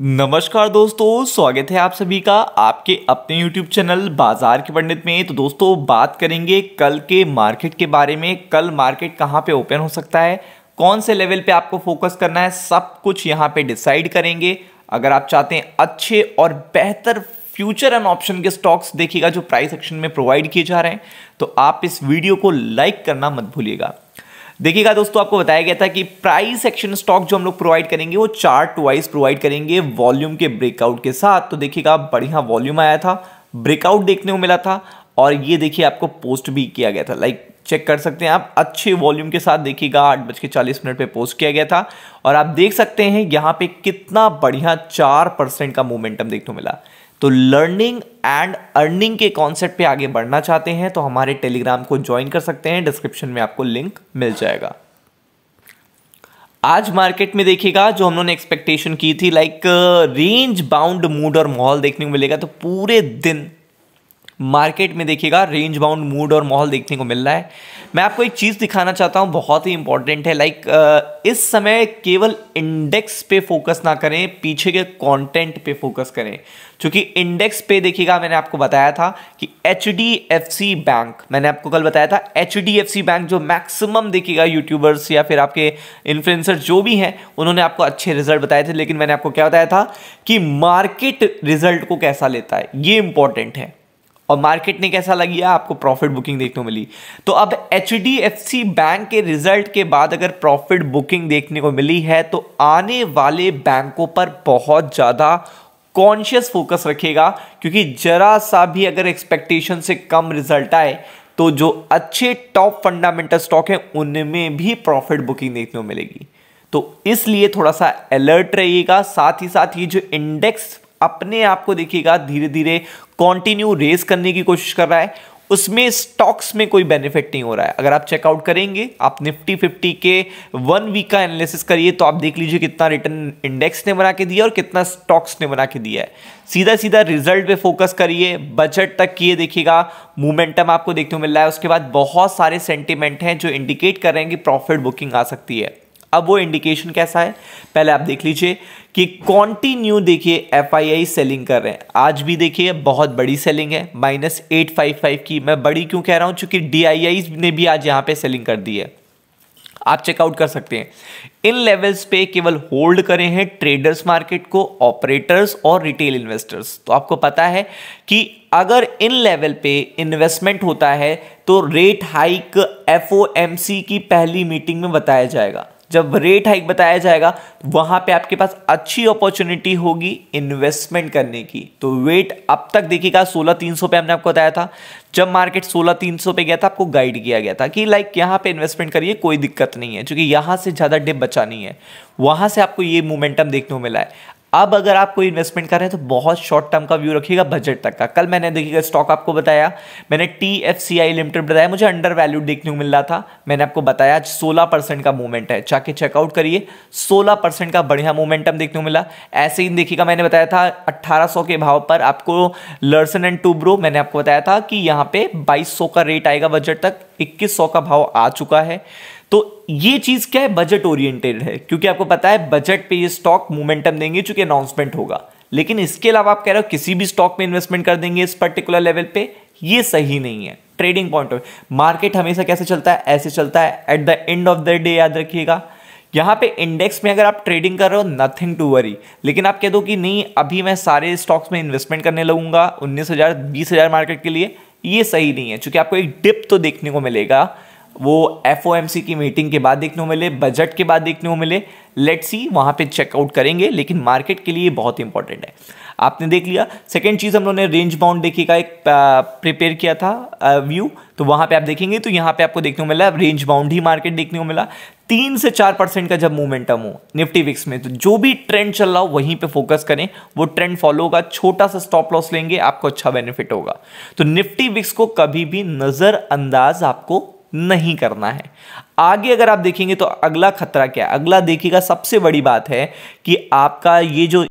नमस्कार दोस्तों स्वागत है आप सभी का आपके अपने YouTube चैनल बाजार के पंडित में तो दोस्तों बात करेंगे कल के मार्केट के बारे में कल मार्केट कहाँ पे ओपन हो सकता है कौन से लेवल पे आपको फोकस करना है सब कुछ यहाँ पे डिसाइड करेंगे अगर आप चाहते हैं अच्छे और बेहतर फ्यूचर एंड ऑप्शन के स्टॉक्स देखिएगा जो प्राइस एक्शन में प्रोवाइड किए जा रहे हैं तो आप इस वीडियो को लाइक करना मत भूलिएगा देखिएगा दोस्तों आपको बताया गया था कि प्राइस एक्शन स्टॉक जो हम लोग प्रोवाइड करेंगे वो चार्ट वाइज प्रोवाइड करेंगे वॉल्यूम के ब्रेकआउट के साथ तो देखिएगा बढ़िया वॉल्यूम आया था ब्रेकआउट देखने को मिला था और ये देखिए आपको पोस्ट भी किया गया था लाइक चेक कर सकते हैं आप अच्छे वॉल्यूम के साथ देखिएगा आठ बज के चालीस मिनट पर पोस्ट किया गया था और आप देख सकते हैं यहाँ पे कितना बढ़िया चार परसेंट का मोमेंटम देखने को मिला तो लर्निंग एंड अर्निंग के कॉन्सेप्ट पे आगे बढ़ना चाहते हैं तो हमारे टेलीग्राम को ज्वाइन कर सकते हैं डिस्क्रिप्शन में आपको लिंक मिल जाएगा आज मार्केट में देखिएगा जो हम लोगों ने एक्सपेक्टेशन की थी लाइक रेंज बाउंड मूड और माहौल देखने को मिलेगा तो पूरे दिन मार्केट में देखिएगा रेंज बाउंड मूड और माहौल देखने को मिल रहा है मैं आपको एक चीज़ दिखाना चाहता हूँ बहुत ही इंपॉर्टेंट है लाइक इस समय केवल इंडेक्स पे फोकस ना करें पीछे के कंटेंट पे फोकस करें क्योंकि इंडेक्स पे देखिएगा मैंने आपको बताया था कि एच बैंक मैंने आपको कल बताया था एच बैंक जो मैक्सिमम देखिएगा यूट्यूबर्स या फिर आपके इन्फ्लुएंसर जो भी हैं उन्होंने आपको अच्छे रिजल्ट बताए थे लेकिन मैंने आपको क्या बताया था कि मार्केट रिजल्ट को कैसा लेता है ये इंपॉर्टेंट है और मार्केट ने कैसा लगी आपको प्रॉफिट बुकिंग देखने को मिली तो अब एच बैंक के रिजल्ट के बाद अगर प्रॉफिट बुकिंग देखने को मिली है तो आने वाले बैंकों पर बहुत ज़्यादा कॉन्शियस फोकस रखेगा क्योंकि जरा सा भी अगर एक्सपेक्टेशन से कम रिजल्ट आए तो जो अच्छे टॉप फंडामेंटल स्टॉक हैं उनमें भी प्रॉफिट बुकिंग देखने को मिलेगी तो इसलिए थोड़ा सा अलर्ट रहिएगा साथ ही साथ ये जो इंडेक्स अपने आप को देखिएगा धीरे धीरे कॉन्टिन्यू रेस करने की कोशिश कर रहा है उसमें स्टॉक्स में कोई बेनिफिट नहीं हो रहा है अगर आप चेकआउट करेंगे आप निफ्टी फिफ्टी के वन वीक का एनालिसिस करिए तो आप देख लीजिए कितना रिटर्न इंडेक्स ने बना के दिया और कितना स्टॉक्स ने बना के दिया है सीधा सीधा रिजल्ट पे फोकस करिए बजट तक किए देखिएगा मोमेंटम आपको देखने को मिल रहा है उसके बाद बहुत सारे सेंटिमेंट हैं जो इंडिकेट कर रहे हैं कि प्रॉफिट बुकिंग आ सकती है अब वो इंडिकेशन कैसा है पहले आप देख लीजिए कि कॉन्टिन्यू देखिए एफ सेलिंग कर रहे हैं आज भी देखिए बहुत बड़ी सेलिंग है माइनस एट फाइव फाइव की मैं बड़ी क्यों कह रहा हूं चूंकि डी ने भी आज यहां पे सेलिंग कर दी है आप चेकआउट कर सकते हैं इन लेवल्स पे केवल होल्ड करे हैं ट्रेडर्स मार्केट को ऑपरेटर्स और रिटेल इन्वेस्टर्स तो आपको पता है कि अगर इन लेवल पे इन्वेस्टमेंट होता है तो रेट हाइक एफ की पहली मीटिंग में बताया जाएगा जब रेट हाइक बताया जाएगा वहां पे आपके पास अच्छी अपॉर्चुनिटी होगी इन्वेस्टमेंट करने की तो वेट अब तक देखिएगा सोलह तीन सौ पे हमने आपको बताया था जब मार्केट सोलह तीन सौ पे गया था आपको गाइड किया गया था कि लाइक यहां पे इन्वेस्टमेंट करिए कोई दिक्कत नहीं है क्योंकि यहां से ज़्यादा डिप बचानी है वहां से आपको ये मोमेंटम देखने को मिला है अब अगर आप कोई इन्वेस्टमेंट कर रहे हैं तो बहुत शॉर्ट टर्म का व्यू रखिएगा बजट तक का कल मैंने देखिएगा स्टॉक आपको बताया मैंने T F C I limited बताया मुझे अंडर वैल्यू देखने को मिल रहा था मैंने आपको बताया आज सोलह परसेंट का मूवमेंट है जाके चेकआउट करिए सोलह परसेंट का बढ़िया मूवमेंटम देखने को मिला ऐसे ही देखिएगा मैंने बताया था अट्ठारह के भाव पर आपको लर्सन एंड टूब्रो मैंने आपको बताया था कि यहाँ पे बाईस का रेट आएगा बजट तक इक्कीस का भाव आ चुका है तो ये चीज क्या है बजट ओरिएंटेड है क्योंकि आपको पता है बजट पे ये स्टॉक मोमेंटम देंगे चूंकि अनाउंसमेंट होगा लेकिन इसके अलावा आप कह रहे हो किसी भी स्टॉक में इन्वेस्टमेंट कर देंगे इस पर्टिकुलर लेवल पे ये सही नहीं है ट्रेडिंग पॉइंट ऑफ मार्केट हमेशा कैसे चलता है ऐसे चलता है at the end of the day याद रखिएगा यहाँ पे इंडेक्स में अगर आप ट्रेडिंग कर रहे हो नथिंग टू वरी लेकिन आप कह दो कि नहीं अभी मैं सारे स्टॉक्स में इन्वेस्टमेंट करने लगूंगा उन्नीस हज़ार बीस हज़ार मार्केट के लिए ये सही नहीं है क्योंकि आपको एक डिप तो देखने को मिलेगा वो एफ की मीटिंग के बाद देखने को मिले बजट के बाद देखने को मिले लेट सी वहाँ पे चेकआउट करेंगे लेकिन मार्केट के लिए बहुत इंपॉर्टेंट है आपने देख लिया सेकेंड चीज़ हम लोगों ने रेंज बाउंड देखी का एक प्रिपेयर किया था व्यू तो वहाँ पे आप देखेंगे तो यहाँ पे आपको देखने को मिला रेंज बाउंड ही मार्केट देखने को मिला तीन से चार परसेंट का जब मोमेंटम हो निफ्टी विक्स में तो जो भी ट्रेंड चल रहा हो वहीं पे फोकस करें वो ट्रेंड फॉलो होगा छोटा सा स्टॉप लॉस लेंगे आपको अच्छा बेनिफिट होगा तो निफ्टी विक्स को कभी भी नज़रअंदाज आपको नहीं करना है आगे अगर आप देखेंगे तो अगला खतरा क्या अगला देखिएगा सबसे बड़ी बात है कि आपका ये जो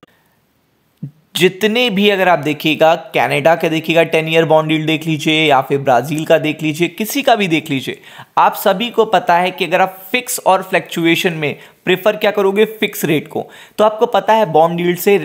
जितने भी अगर आप देखिएगा कनाडा का देखिएगा टेन ईयर बॉन्डील देख लीजिए या फिर ब्राज़ील का देख लीजिए किसी का भी देख लीजिए आप सभी को पता है कि अगर आप फिक्स और फ्लैक्चुएशन में प्रेफर क्या करोगे फिक्स रेट को तो आपको पता है बॉन्ड डील से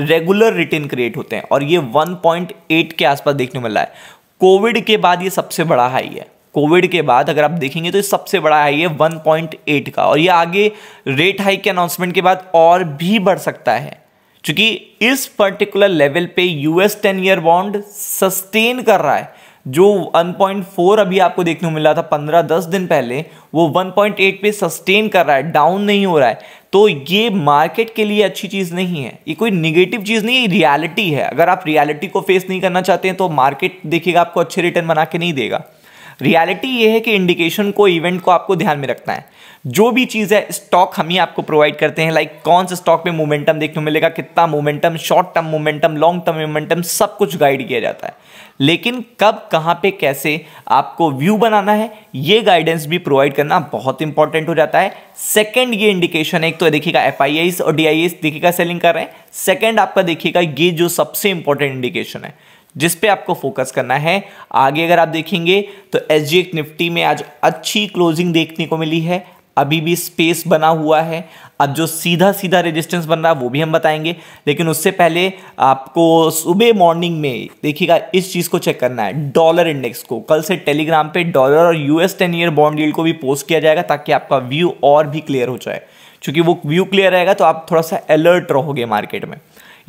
रेगुलर रिटर्न क्रिएट होते हैं और ये 1.8 के आसपास देखने मिल रहा है कोविड के बाद ये सबसे बड़ा हाई है कोविड के बाद अगर आप देखेंगे तो ये सबसे बड़ा हाई है 1.8 का और ये आगे रेट हाई के अनाउंसमेंट के बाद और भी बढ़ सकता है क्योंकि इस पर्टिकुलर लेवल पे US ten year bond sustain कर रहा है जो 1.4 अभी आपको देखने को मिला था 15-10 दिन पहले वो 1.8 पे सस्टेन कर रहा है डाउन नहीं हो रहा है तो ये मार्केट के लिए अच्छी चीज़ नहीं है ये कोई निगेटिव चीज़ नहीं है रियलिटी है अगर आप रियलिटी को फेस नहीं करना चाहते हैं तो मार्केट देखिएगा आपको अच्छे रिटर्न बना के नहीं देगा रियलिटी ये है कि इंडिकेशन को इवेंट को आपको ध्यान में रखना है जो भी चीज़ है स्टॉक हम ही आपको प्रोवाइड करते हैं लाइक कौन से स्टॉक में मोमेंटम देखने मिलेगा कितना momentum short term momentum long term momentum सब कुछ गाइड किया जाता है लेकिन कब कहाँ पे कैसे आपको व्यू बनाना है ये गाइडेंस भी प्रोवाइड करना बहुत इंपॉर्टेंट हो जाता है सेकंड ये इंडिकेशन है एक तो देखिएगा एफ और डी देखिएगा सेलिंग कर रहे हैं सेकेंड आपका देखिएगा ये जो सबसे इंपॉर्टेंट इंडिकेशन है जिस पे आपको फोकस करना है आगे अगर आप देखेंगे तो एस निफ्टी में आज अच्छी क्लोजिंग देखने को मिली है अभी भी स्पेस बना हुआ है अब जो सीधा सीधा रेजिस्टेंस बन रहा है वो भी हम बताएंगे लेकिन उससे पहले आपको सुबह मॉर्निंग में देखिएगा इस चीज़ को चेक करना है डॉलर इंडेक्स को कल से टेलीग्राम पे डॉलर और यूएस टेन ईयर बॉन्ड डील को भी पोस्ट किया जाएगा ताकि आपका व्यू और भी क्लियर हो जाए क्योंकि वो व्यू क्लियर रहेगा तो आप थोड़ा सा अलर्ट रहोगे मार्केट में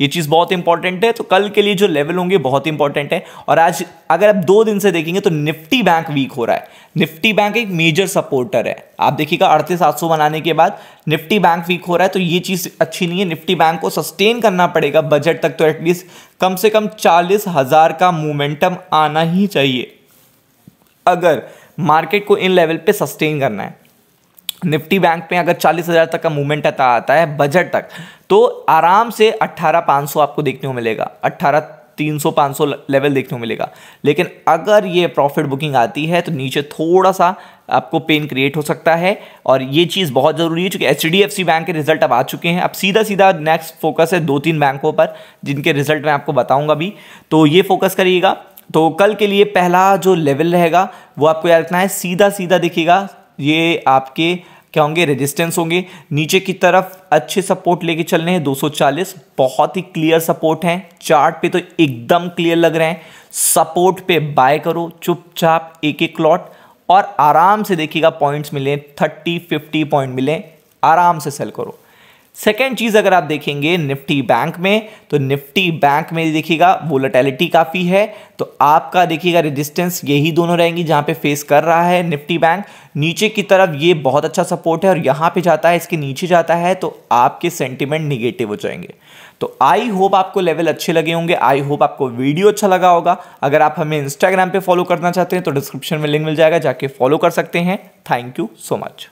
ये चीज़ बहुत इंपॉर्टेंट है तो कल के लिए जो लेवल होंगे बहुत इंपॉर्टेंट है और आज अगर आप दो दिन से देखेंगे तो निफ्टी बैंक वीक हो रहा है निफ्टी बैंक एक मेजर सपोर्टर है आप देखिएगा अड़तीस सौ बनाने के बाद निफ्टी बैंक वीक हो रहा है तो ये चीज़ अच्छी नहीं है निफ्टी बैंक को सस्टेन करना पड़ेगा बजट तक तो एटलीस्ट कम से कम चालीस हज़ार का मोमेंटम आना ही चाहिए अगर मार्केट को इन लेवल पे सस्टेन करना है निफ्टी बैंक में अगर चालीस हज़ार तक का मूवमेंट आता आता है बजट तक तो आराम से अट्ठारह पाँच सौ आपको देखने को मिलेगा अट्ठारह तीन सौ पाँच सौ लेवल देखने को मिलेगा लेकिन अगर ये प्रॉफिट बुकिंग आती है तो नीचे थोड़ा सा आपको पेन क्रिएट हो सकता है और ये चीज़ बहुत ज़रूरी है क्योंकि H D F C bank के रिजल्ट अब आ चुके हैं अब सीधा सीधा नेक्स्ट फोकस है दो तीन बैंकों पर जिनके रिजल्ट मैं आपको बताऊँगा भी तो ये फोकस करिएगा तो कल के लिए पहला जो लेवल रहेगा वो आपको याद रखना है सीधा सीधा देखिएगा ये आपके क्या होंगे रेजिस्टेंस होंगे नीचे की तरफ अच्छे सपोर्ट लेके चल रहे हैं 240 बहुत ही क्लियर सपोर्ट हैं चार्ट पे तो एकदम क्लियर लग रहे हैं सपोर्ट पे बाय करो चुपचाप एक एक लॉट और आराम से देखिएगा पॉइंट्स मिले 30 50 पॉइंट मिले आराम से सेल करो सेकेंड चीज़ अगर आप देखेंगे निफ्टी बैंक में तो निफ्टी बैंक में देखिएगा वोलेटेलिटी काफ़ी है तो आपका देखिएगा रेजिस्टेंस यही दोनों रहेंगी जहां पे फेस कर रहा है निफ्टी बैंक नीचे की तरफ ये बहुत अच्छा सपोर्ट है और यहां पे जाता है इसके नीचे जाता है तो आपके सेंटिमेंट निगेटिव हो जाएंगे तो आई होप आपको लेवल अच्छे लगे होंगे आई होप आपको वीडियो अच्छा लगा होगा अगर आप हमें इंस्टाग्राम पर फॉलो करना चाहते हैं तो डिस्क्रिप्शन में लिंक मिल जाएगा जाके फॉलो कर सकते हैं थैंक यू सो मच